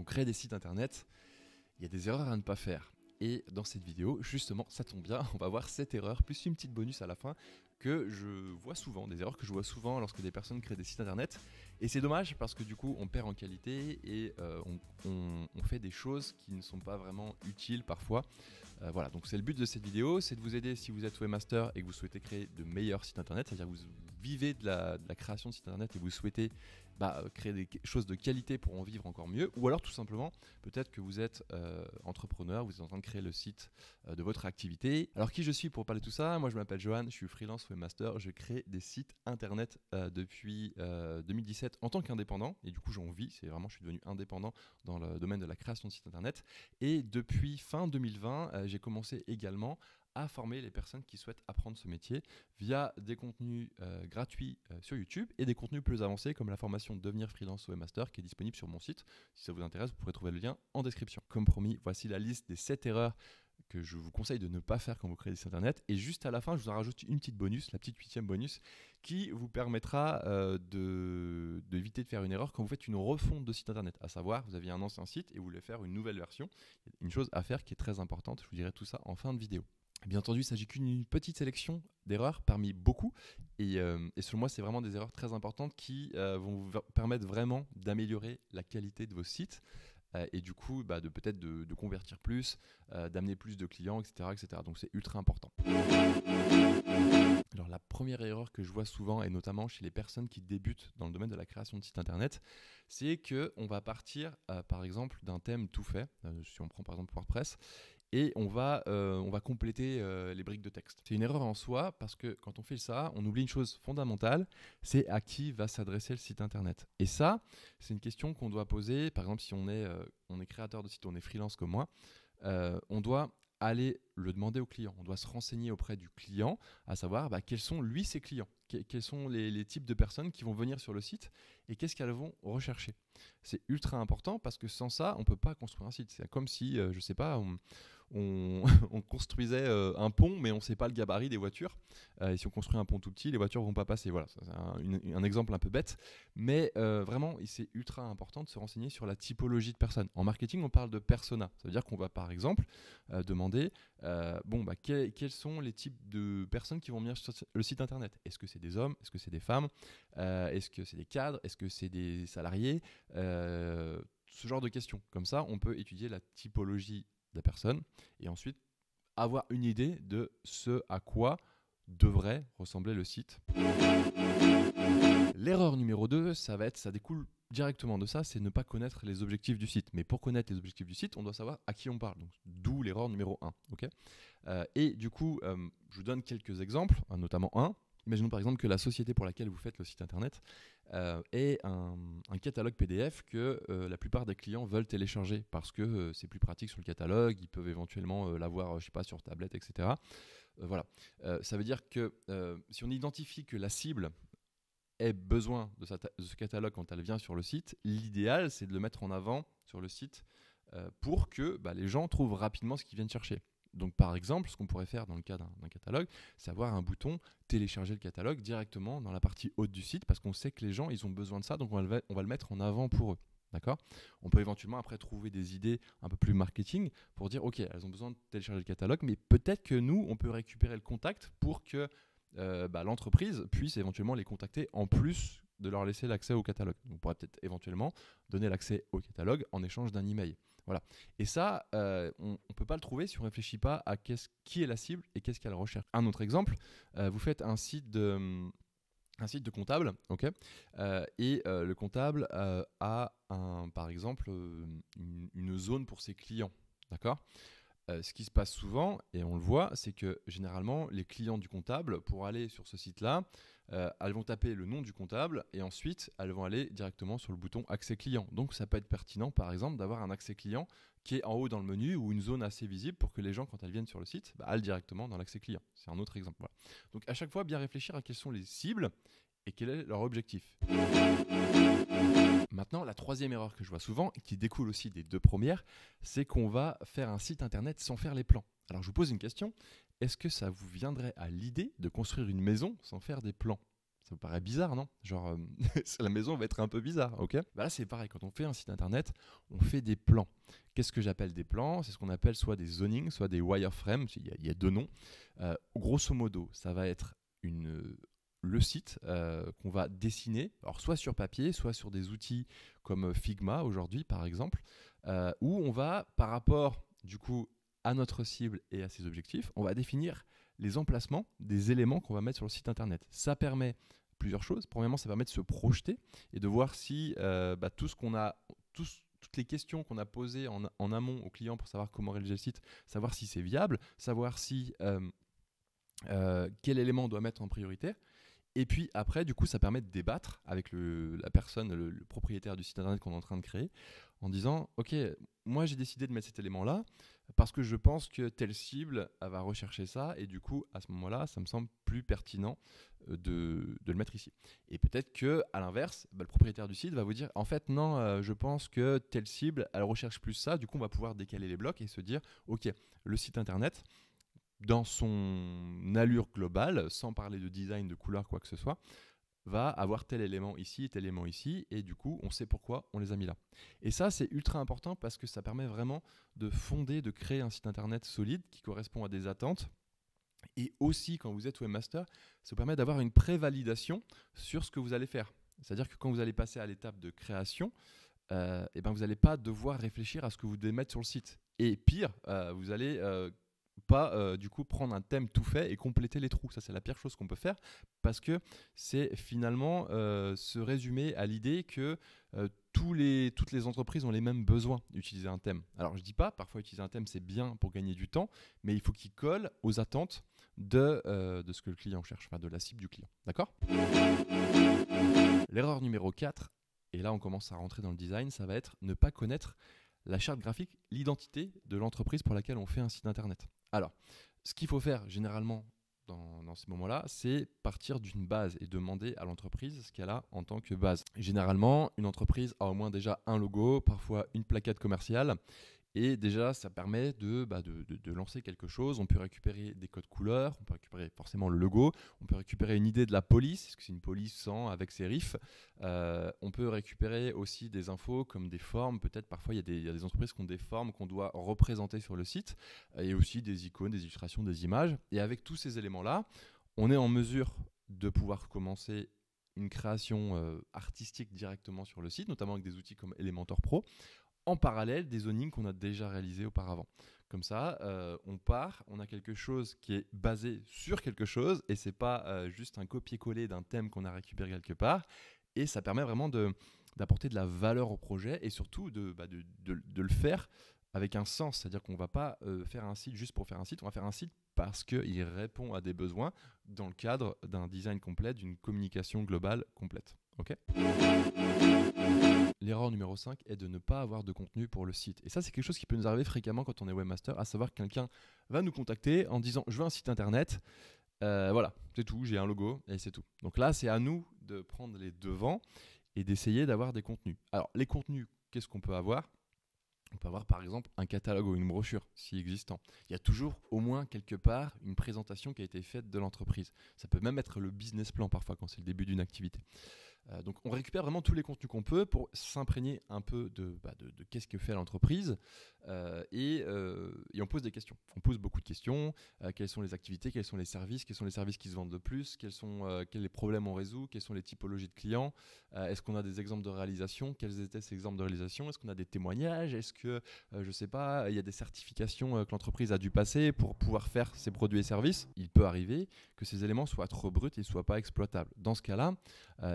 on crée des sites internet, il y a des erreurs à ne pas faire. Et dans cette vidéo, justement, ça tombe bien, on va voir cette erreur, plus une petite bonus à la fin que je vois souvent, des erreurs que je vois souvent lorsque des personnes créent des sites internet. Et c'est dommage parce que du coup, on perd en qualité et euh, on, fait des choses qui ne sont pas vraiment utiles parfois. Euh, voilà, donc c'est le but de cette vidéo, c'est de vous aider si vous êtes webmaster et que vous souhaitez créer de meilleurs sites internet, c'est-à-dire que vous vivez de la, de la création de sites internet et vous souhaitez bah, euh, créer des choses de qualité pour en vivre encore mieux. Ou alors tout simplement, peut-être que vous êtes euh, entrepreneur, vous êtes en train de créer le site euh, de votre activité. Alors qui je suis pour parler de tout ça Moi je m'appelle Johan, je suis freelance webmaster, je crée des sites internet depuis 2017 en tant qu'indépendant. Et du coup j'en vis, c'est vraiment je suis devenu indépendant dans le domaine de la création de sites internet. Et depuis fin 2020, j'ai commencé également à former les personnes qui souhaitent apprendre ce métier via des contenus euh, gratuits euh, sur YouTube et des contenus plus avancés comme la formation Devenir freelance Master qui est disponible sur mon site. Si ça vous intéresse, vous pourrez trouver le lien en description. Comme promis, voici la liste des 7 erreurs que je vous conseille de ne pas faire quand vous créez des sites internet. Et juste à la fin, je vous en rajoute une petite bonus, la petite huitième bonus, qui vous permettra euh, de d'éviter de, de, faire une erreur quand vous faites une refonte de site internet. À savoir, vous aviez un ancien site et vous voulez faire une nouvelle version. Une chose à faire qui est très importante, je vous dirai tout ça en fin de vidéo. Bien entendu, il s'agit qu'une petite sélection d'erreurs parmi beaucoup. Et, euh, selon moi, c'est vraiment des erreurs très importantes qui euh, vont vous permettre vraiment d'améliorer la qualité de vos sites. Euh, et du coup, bah, de peut-être de, convertir plus, d'amener plus de clients, etc. etc. Donc c'est ultra important. Alors la première erreur que je vois souvent, et notamment chez les personnes qui débutent dans le domaine de la création de sites internet, c'est qu'on va partir, par exemple, d'un thème tout fait, si on prend par exemple WordPress, et on va, euh, on va compléter euh, les briques de texte. C'est une erreur en soi parce que quand on fait ça, on oublie une chose fondamentale, c'est à qui va s'adresser le site internet. Et ça, c'est une question qu'on doit poser. Par exemple, si on est, euh, on est créateur de site, on est freelance comme moi, on doit aller le demander au client. On doit se renseigner auprès du client, à savoir bah, quels sont lui ses clients, quels sont les, types de personnes qui vont venir sur le site et qu'est-ce qu'elles vont rechercher. C'est ultra important parce que sans ça, on ne peut pas construire un site. C'est comme si, je ne sais pas, on, on, construisait euh, un pont, mais on ne sait pas le gabarit des voitures. Euh, et si on construit un pont tout petit, les voitures vont pas passer. Voilà, c'est un, exemple un peu bête, mais euh, vraiment, c'est ultra important de se renseigner sur la typologie de personnes. En marketing, on parle de persona. Ça veut dire qu'on va par exemple demander, bon, bah, quels sont les types de personnes qui vont venir sur le site internet Est-ce que c'est des hommes Est-ce que c'est des femmes Est-ce que c'est des cadres Est-ce que c'est des salariés ce genre de questions. Comme ça, on peut étudier la typologie la personne et ensuite avoir une idée de ce à quoi devrait ressembler le site. L'erreur numéro 2, ça va être, ça découle directement de ça, c'est ne pas connaître les objectifs du site. Mais pour connaître les objectifs du site, on doit savoir à qui on parle. D'où l'erreur numéro 1. ok. Euh, et du coup, euh, je vous donne quelques exemples, hein, notamment un. Imaginons par exemple que la société pour laquelle vous faites le site internet est euh, un, catalogue PDF que euh, la plupart des clients veulent télécharger parce que euh, c'est plus pratique sur le catalogue, ils peuvent éventuellement l'avoir, je sais pas, sur tablette, etc. voilà. ça veut dire que si on identifie que la cible ait besoin de, ce catalogue quand elle vient sur le site, l'idéal c'est de le mettre en avant sur le site pour que bah, les gens trouvent rapidement ce qu'ils viennent chercher. Donc par exemple, ce qu'on pourrait faire dans le cas d'un catalogue, c'est avoir un bouton télécharger le catalogue directement dans la partie haute du site, parce qu'on sait que les gens, ils ont besoin de ça, donc on va le, mettre en avant pour eux. D'accord On peut éventuellement après trouver des idées un peu plus marketing pour dire, OK, elles ont besoin de télécharger le catalogue, mais peut-être que nous, on peut récupérer le contact pour que euh, bah, l'entreprise puisse éventuellement les contacter en plus de leur laisser l'accès au catalogue. On pourrait peut-être éventuellement donner l'accès au catalogue en échange d'un email. Voilà. Et ça, euh, on ne peut pas le trouver si on ne réfléchit pas à qui est la cible et qu'est-ce qu'elle recherche. Un autre exemple, euh, vous faites un site de, un site de comptable, ok, euh, et le comptable a un, par exemple une, une zone pour ses clients, d'accord euh, ce qui se passe souvent, et on le voit, c'est que généralement, les clients du comptable, pour aller sur ce site-là, euh, elles vont taper le nom du comptable et ensuite, elles vont aller directement sur le bouton accès client. Donc, ça peut être pertinent, par exemple, d'avoir un accès client qui est en haut dans le menu ou une zone assez visible pour que les gens, quand elles viennent sur le site, bah, allent directement dans l'accès client. C'est un autre exemple. Donc, à chaque fois, bien réfléchir à quelles sont les cibles et quel est leur objectif. Maintenant, la troisième erreur que je vois souvent, et qui découle aussi des deux premières, c'est qu'on va faire un site internet sans faire les plans. Alors je vous pose une question, est-ce que ça vous viendrait à l'idée de construire une maison sans faire des plans ça vous paraît bizarre, non Genre, euh, la maison va être un peu bizarre, ok bah Là, c'est pareil, quand on fait un site internet, on fait des plans. Qu'est-ce que j'appelle des plans C'est ce qu'on appelle soit des zonings, soit des wireframes, il y, a deux noms. Euh, grosso modo, ça va être une, le site euh, qu'on va dessiner, alors soit sur papier, soit sur des outils comme euh, Figma aujourd'hui par exemple, euh, où on va par rapport du coup à notre cible et à ses objectifs, on va définir les emplacements des éléments qu'on va mettre sur le site internet. Ça permet plusieurs choses. Premièrement, ça permet de se projeter et de voir si bah, tout ce qu'on a, toutes les questions qu'on a posées en, amont au client pour savoir comment réaliser le site, savoir si c'est viable, savoir si quel élément on doit mettre en priorité, et puis après, du coup, ça permet de débattre avec la personne, le, propriétaire du site internet qu'on est en train de créer, en disant, OK, moi j'ai décidé de mettre cet élément-là, parce que je pense que telle cible va rechercher ça, et du coup, à ce moment-là, ça me semble plus pertinent euh, de, le mettre ici. Et peut-être que, à l'inverse, bah, le propriétaire du site va vous dire, en fait, non, euh, je pense que telle cible, elle recherche plus ça, du coup, on va pouvoir décaler les blocs et se dire, OK, le site internet, dans son allure globale, sans parler de design, de couleur, quoi que ce soit, va avoir tel élément ici, tel élément ici, et du coup, on sait pourquoi on les a mis là. Et ça, c'est ultra important parce que ça permet vraiment de fonder, de créer un site internet solide qui correspond à des attentes. Et aussi, quand vous êtes webmaster, ça vous permet d'avoir une prévalidation sur ce que vous allez faire. C'est-à-dire que quand vous allez passer à l'étape de création, et euh, eh ben vous n'allez pas devoir réfléchir à ce que vous devez mettre sur le site. Et pire, euh, vous allez euh, pas euh, du coup prendre un thème tout fait et compléter les trous. Ça, c'est la pire chose qu'on peut faire parce que c'est finalement euh, se résumer à l'idée que euh, tous les, toutes les entreprises ont les mêmes besoins d'utiliser un thème. Alors, je dis pas, parfois utiliser un thème, c'est bien pour gagner du temps, mais il faut qu'il colle aux attentes de, de ce que le client cherche, enfin de la cible du client. D'accord L'erreur numéro 4, et là on commence à rentrer dans le design, ça va être ne pas connaître la charte graphique, l'identité de l'entreprise pour laquelle on fait un site internet. Alors, ce qu'il faut faire généralement dans, ces moments-là, c'est partir d'une base et demander à l'entreprise ce qu'elle a en tant que base. Généralement, une entreprise a au moins déjà un logo, parfois une plaquette commerciale, et déjà, ça permet bah, de, lancer quelque chose. On peut récupérer des codes couleurs, on peut récupérer forcément le logo, on peut récupérer une idée de la police, parce que c'est une police sans, avec ses riffs. Euh, on peut récupérer aussi des infos comme des formes. Peut-être parfois, il y, a des entreprises qui ont des formes qu'on doit représenter sur le site, et aussi des icônes, des illustrations, des images. Et avec tous ces éléments-là, on est en mesure de pouvoir commencer une création euh, artistique directement sur le site, notamment avec des outils comme Elementor Pro en parallèle des zonings qu'on a déjà réalisés auparavant. Comme ça, euh, on part, on a quelque chose qui est basé sur quelque chose et c'est pas euh, juste un copier-coller d'un thème qu'on a récupéré quelque part. Et ça permet vraiment d'apporter de, la valeur au projet et surtout de, bah, le faire avec un sens. C'est-à-dire qu'on ne va pas euh, faire un site juste pour faire un site, on va faire un site parce qu'il répond à des besoins dans le cadre d'un design complet, d'une communication globale complète. Ok L'erreur numéro 5 est de ne pas avoir de contenu pour le site. Et ça, c'est quelque chose qui peut nous arriver fréquemment quand on est webmaster, à savoir que quelqu'un va nous contacter en disant Je veux un site internet. Euh, voilà, c'est tout, j'ai un logo et c'est tout. Donc là, c'est à nous de prendre les devants et d'essayer d'avoir des contenus. Alors, les contenus, qu'est-ce qu'on peut avoir on peut avoir par exemple un catalogue ou une brochure, si existant. Il y a toujours au moins quelque part une présentation qui a été faite de l'entreprise. Ça peut même être le business plan parfois quand c'est le début d'une activité. Euh, donc on récupère vraiment tous les contenus qu'on peut pour s'imprégner un peu de, bah, de, qu'est-ce que fait l'entreprise euh, euh, et, on pose des questions. On pose beaucoup de questions. quelles sont les activités Quels sont les services Quels sont les services qui se vendent le plus quels, sont, quels les problèmes on résout Quelles sont les typologies de clients Est-ce qu'on a des exemples de réalisation Quels étaient ces exemples de réalisation Est-ce qu'on a des témoignages Est-ce que, je ne sais pas, il y a des certifications que l'entreprise a dû passer pour pouvoir faire ses produits et services Il peut arriver que ces éléments soient trop bruts et ne soient pas exploitables. Dans ce cas-là,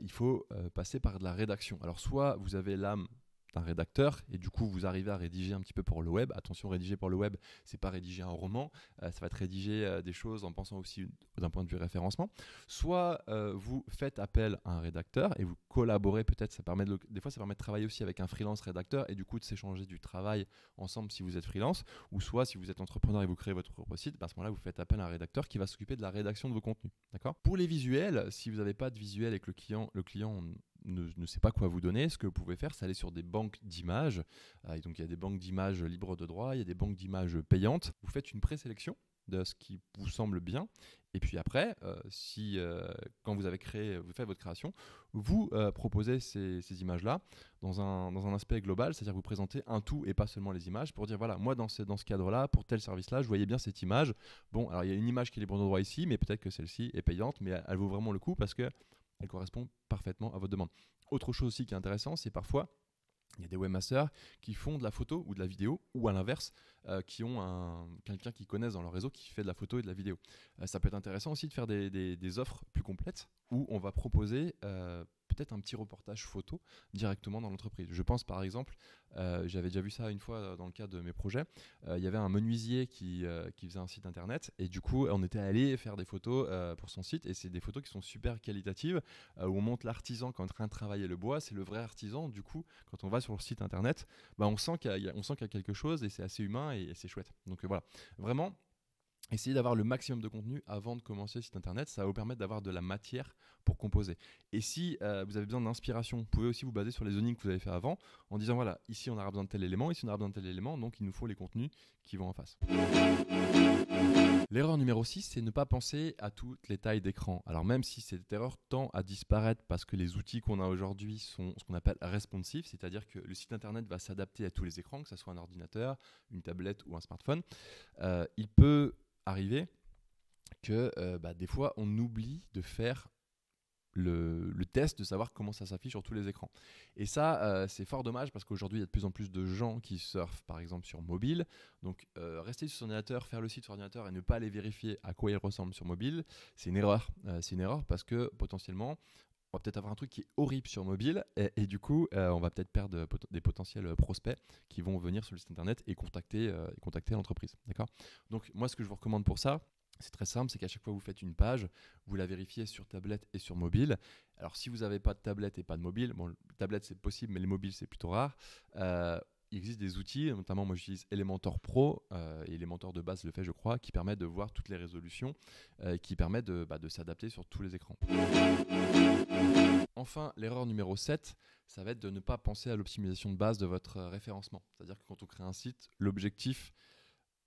il faut euh, passer par de la rédaction. Alors soit vous avez l'âme d'un rédacteur et du coup vous arrivez à rédiger un petit peu pour le web. Attention, rédiger pour le web, c'est pas rédiger un roman, euh, ça va être rédiger euh, des choses en pensant aussi d'un point de vue référencement. Soit euh, vous faites appel à un rédacteur et vous collaborez peut-être, ça permet de, des fois ça permet de travailler aussi avec un freelance rédacteur et du coup de s'échanger du travail ensemble si vous êtes freelance. Ou soit si vous êtes entrepreneur et vous créez votre propre site, parce bah, à ce moment-là vous faites appel à un rédacteur qui va s'occuper de la rédaction de vos contenus. D'accord Pour les visuels, si vous n'avez pas de visuel et que le client, le client ne, ne, sait pas quoi vous donner, ce que vous pouvez faire, c'est aller sur des banques d'images. Euh, et donc il y a des banques d'images libres de droit, il y a des banques d'images payantes. Vous faites une présélection de ce qui vous semble bien. Et puis après, euh, si euh, quand vous avez créé, vous faites votre création, vous proposez ces, images-là dans un, dans un, aspect global, c'est-à-dire vous présentez un tout et pas seulement les images pour dire voilà, moi dans ce, dans ce cadre-là, pour tel service-là, je voyais bien cette image. Bon, alors il y a une image qui est libre de droit ici, mais peut-être que celle-ci est payante, mais elle vaut vraiment le coup parce que elle correspond parfaitement à votre demande. Autre chose aussi qui est intéressant, c'est parfois il y a des webmasters qui font de la photo ou de la vidéo, ou à l'inverse, euh, qui ont quelqu'un qui connaissent dans leur réseau qui fait de la photo et de la vidéo. Euh, ça peut être intéressant aussi de faire des, offres plus complètes où on va proposer euh, peut-être un petit reportage photo directement dans l'entreprise. Je pense par exemple, euh, j'avais déjà vu ça une fois euh, dans le cadre de mes projets, euh, il y avait un menuisier qui, qui, faisait un site internet et du coup on était allé faire des photos pour son site et c'est des photos qui sont super qualitatives où on montre l'artisan qui est en train de travailler le bois, c'est le vrai artisan. Du coup, quand on va sur le site internet, bah, on sent qu'il y, y, a quelque chose et c'est assez humain et c'est chouette. Donc voilà, vraiment Essayez d'avoir le maximum de contenu avant de commencer le site internet, ça va vous permettre d'avoir de la matière pour composer. Et si euh, vous avez besoin d'inspiration, vous pouvez aussi vous baser sur les zonings que vous avez fait avant en disant voilà, ici on aura besoin de tel élément, ici on aura besoin de tel élément, donc il nous faut les contenus qui vont en face. L'erreur numéro 6, c'est ne pas penser à toutes les tailles d'écran. Alors même si cette erreur tend à disparaître parce que les outils qu'on a aujourd'hui sont ce qu'on appelle responsifs, c'est-à-dire que le site internet va s'adapter à tous les écrans, que ce soit un ordinateur, une tablette ou un smartphone, euh, il peut arriver que euh, bah, des fois on oublie de faire le, test de savoir comment ça s'affiche sur tous les écrans. Et ça, euh, c'est fort dommage parce qu'aujourd'hui, il y a de plus en plus de gens qui surfent, par exemple, sur mobile. Donc, euh, rester sur son ordinateur, faire le site sur ordinateur et ne pas aller vérifier à quoi il ressemble sur mobile, c'est une erreur. c'est une erreur parce que potentiellement, on va peut-être avoir un truc qui est horrible sur mobile et, du coup euh, on va peut-être perdre des potentiels euh, prospects qui vont venir sur le site internet et contacter, euh, contacter l'entreprise. D'accord Donc moi ce que je vous recommande pour ça, c'est très simple, c'est qu'à chaque fois que vous faites une page, vous la vérifiez sur tablette et sur mobile. Alors si vous n'avez pas de tablette et pas de mobile, bon, tablette c'est possible, mais le mobile c'est plutôt rare il existe des outils, notamment moi j'utilise Elementor Pro, euh, et Elementor de base le fait je crois, qui permet de voir toutes les résolutions, euh, qui permet de, bah, de s'adapter sur tous les écrans. Enfin, l'erreur numéro 7, ça va être de ne pas penser à l'optimisation de base de votre euh, référencement. C'est-à-dire que quand on crée un site, l'objectif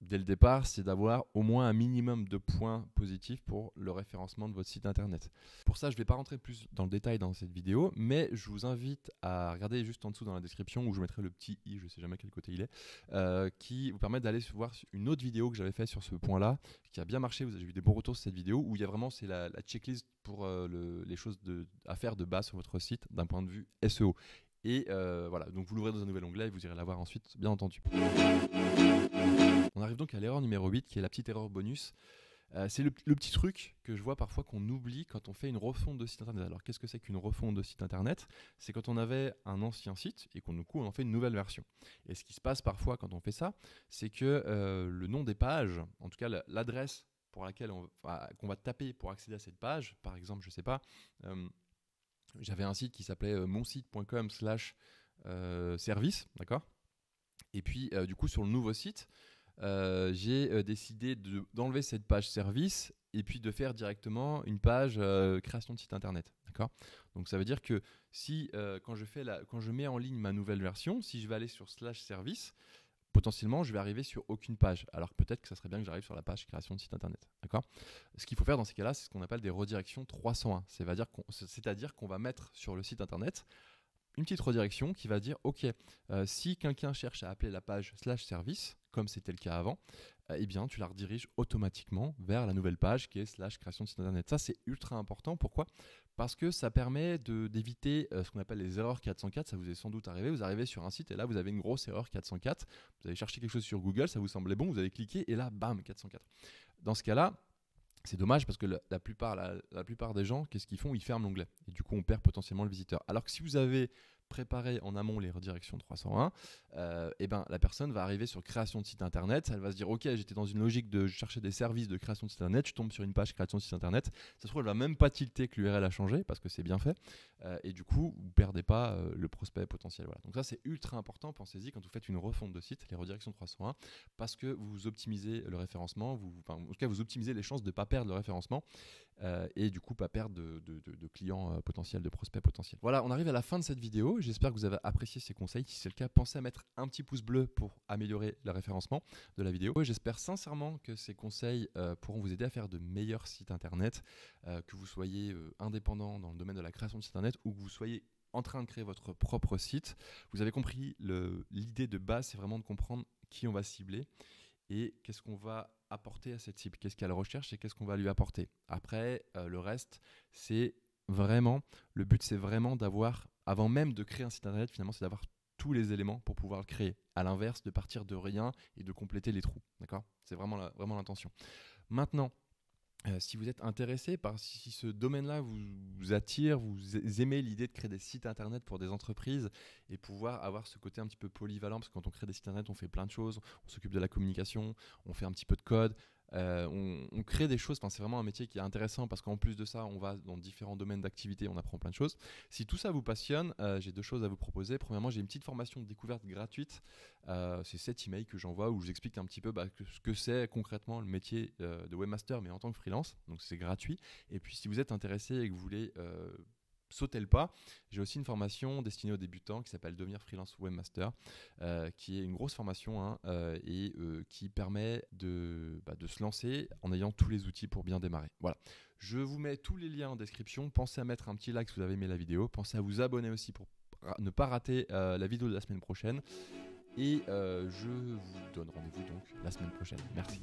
dès le départ, c'est d'avoir au moins un minimum de points positifs pour le référencement de votre site internet. Pour ça, je ne vais pas rentrer plus dans le détail dans cette vidéo, mais je vous invite à regarder juste en dessous dans la description où je mettrai le petit i, je ne sais jamais quel côté il est, euh, qui vous permet d'aller voir une autre vidéo que j'avais faite sur ce point-là, qui a bien marché. vous avez vu des bons retours sur cette vidéo où il y a vraiment c'est la, checklist pour euh, les choses à faire de base sur votre site d'un point de vue SEO. Et euh, voilà, donc vous l'ouvrez dans un nouvel onglet et vous irez l'avoir ensuite, bien entendu. On arrive donc à l'erreur numéro 8, qui est la petite erreur bonus. Euh, c'est le, petit truc que je vois parfois qu'on oublie quand on fait une refonte de site internet. Alors qu'est-ce que c'est qu'une refonte de site internet C'est quand on avait un ancien site et qu'on coup on en fait une nouvelle version. Et ce qui se passe parfois quand on fait ça, c'est que euh, le nom des pages, en tout cas l'adresse pour laquelle on, qu'on va taper pour accéder à cette page, par exemple, je sais pas j'avais un site qui s'appelait euh, monsite.com slash euh, service, d'accord Et puis, euh, du coup, sur le nouveau site, j'ai décidé d'enlever cette page service et puis de faire directement une page création de site internet. D'accord Donc ça veut dire que si quand je fais la, quand je mets en ligne ma nouvelle version, si je vais aller sur slash service, potentiellement, je vais arriver sur aucune page, alors peut-être que ça serait bien que j'arrive sur la page création de site internet. D'accord Ce qu'il faut faire dans ces cas-là, c'est ce qu'on appelle des redirections 301. C'est-à-dire qu'on va mettre sur le site internet une petite redirection qui va dire, OK, euh, si quelqu'un cherche à appeler la page slash service, comme c'était le cas avant, eh bien, tu la rediriges automatiquement vers la nouvelle page qui est slash création de site internet. Ça, c'est ultra important. Pourquoi Parce que ça permet d'éviter euh, ce qu'on appelle les erreurs 404. Ça vous est sans doute arrivé. Vous arrivez sur un site et là, vous avez une grosse erreur 404. Vous avez cherché quelque chose sur Google, ça vous semblait bon, vous avez cliqué et là, bam, 404. Dans ce cas-là, c'est dommage parce que la, plupart, la, plupart des gens, qu'est-ce qu'ils font Ils ferment l'onglet. Et du coup, on perd potentiellement le visiteur. Alors que si vous avez préparer en amont les redirections 301, et euh, eh ben, la personne va arriver sur création de site internet, elle va se dire ok j'étais dans une logique de chercher des services de création de site internet, je tombe sur une page création de site internet, ça se trouve elle va même pas tilter que l'URL a changé parce que c'est bien fait, euh, et du coup vous perdez pas euh, le prospect potentiel. Voilà. Donc ça c'est ultra important, pensez-y quand vous faites une refonte de site, les redirections 301, parce que vous optimisez le référencement, vous, en tout cas vous optimisez les chances de ne pas perdre le référencement, euh, et du coup pas perdre de, clients euh, potentiels, de prospects potentiels. Voilà, on arrive à la fin de cette vidéo. J'espère que vous avez apprécié ces conseils. Si c'est le cas, pensez à mettre un petit pouce bleu pour améliorer le référencement de la vidéo. J'espère sincèrement que ces conseils euh, pourront vous aider à faire de meilleurs sites internet, que vous soyez indépendant dans le domaine de la création de sites internet ou que vous soyez en train de créer votre propre site. Vous avez compris, l'idée de base, c'est vraiment de comprendre qui on va cibler et qu'est-ce qu'on va apporter à cette cible, qu'est-ce qu'elle recherche et qu'est-ce qu'on va lui apporter. Après, euh, le reste, c'est vraiment, le but c'est vraiment d'avoir, avant même de créer un site internet, finalement, c'est d'avoir tous les éléments pour pouvoir le créer. À l'inverse, de partir de rien et de compléter les trous. D'accord C'est vraiment l'intention. Maintenant, euh, si vous êtes intéressé par si ce domaine-là vous, vous, attire, vous aimez l'idée de créer des sites internet pour des entreprises et pouvoir avoir ce côté un petit peu polyvalent, parce que quand on crée des sites internet, on fait plein de choses, on s'occupe de la communication, on fait un petit peu de code, euh, on, crée des choses. Enfin, c'est vraiment un métier qui est intéressant parce qu'en plus de ça, on va dans différents domaines d'activité, on apprend plein de choses. Si tout ça vous passionne, euh, j'ai deux choses à vous proposer. Premièrement, j'ai une petite formation de découverte gratuite. Euh, c'est cet email que j'envoie où je vous explique un petit peu bah, ce que c'est concrètement le métier de webmaster, mais en tant que freelance. Donc c'est gratuit. Et puis si vous êtes intéressé et que vous voulez sautez le pas. J'ai aussi une formation destinée aux débutants qui s'appelle Devenir freelance webmaster, euh, qui est une grosse formation hein, euh, et euh, qui permet de, bah, de, se lancer en ayant tous les outils pour bien démarrer. Voilà. Je vous mets tous les liens en description. Pensez à mettre un petit like si vous avez aimé la vidéo. Pensez à vous abonner aussi pour ne pas rater la vidéo de la semaine prochaine. Et je vous donne rendez-vous donc la semaine prochaine. Merci.